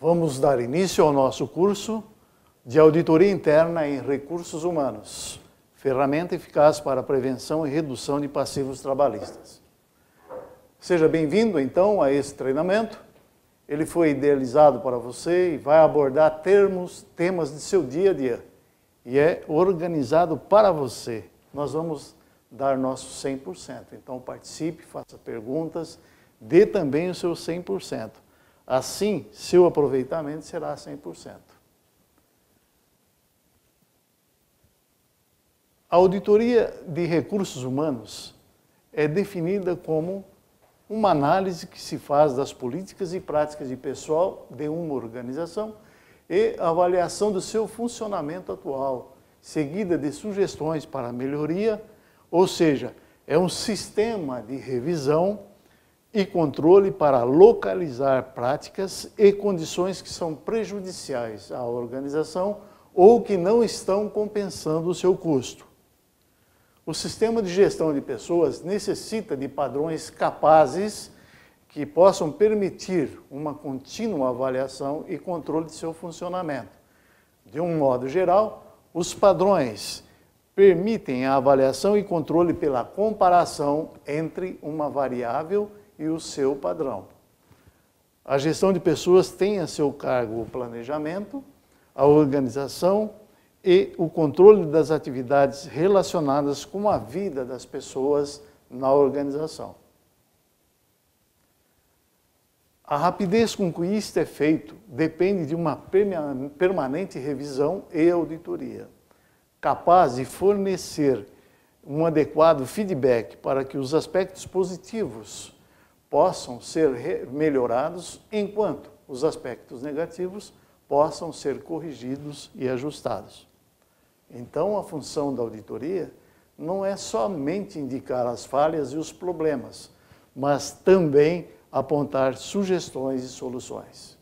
Vamos dar início ao nosso curso de Auditoria Interna em Recursos Humanos, ferramenta eficaz para a prevenção e redução de passivos trabalhistas. Seja bem-vindo, então, a esse treinamento. Ele foi idealizado para você e vai abordar termos, temas de seu dia a dia e é organizado para você. Nós vamos dar nosso 100%. Então participe, faça perguntas, dê também o seu 100%. Assim, seu aproveitamento será 100%. A auditoria de recursos humanos é definida como uma análise que se faz das políticas e práticas de pessoal de uma organização e avaliação do seu funcionamento atual, seguida de sugestões para melhoria, ou seja, é um sistema de revisão e controle para localizar práticas e condições que são prejudiciais à organização ou que não estão compensando o seu custo. O sistema de gestão de pessoas necessita de padrões capazes que possam permitir uma contínua avaliação e controle de seu funcionamento. De um modo geral, os padrões permitem a avaliação e controle pela comparação entre uma variável e o seu padrão. A gestão de pessoas tem a seu cargo o planejamento, a organização e o controle das atividades relacionadas com a vida das pessoas na organização. A rapidez com que isto é feito depende de uma permanente revisão e auditoria, capaz de fornecer um adequado feedback para que os aspectos positivos possam ser melhorados, enquanto os aspectos negativos possam ser corrigidos e ajustados. Então, a função da auditoria não é somente indicar as falhas e os problemas, mas também apontar sugestões e soluções.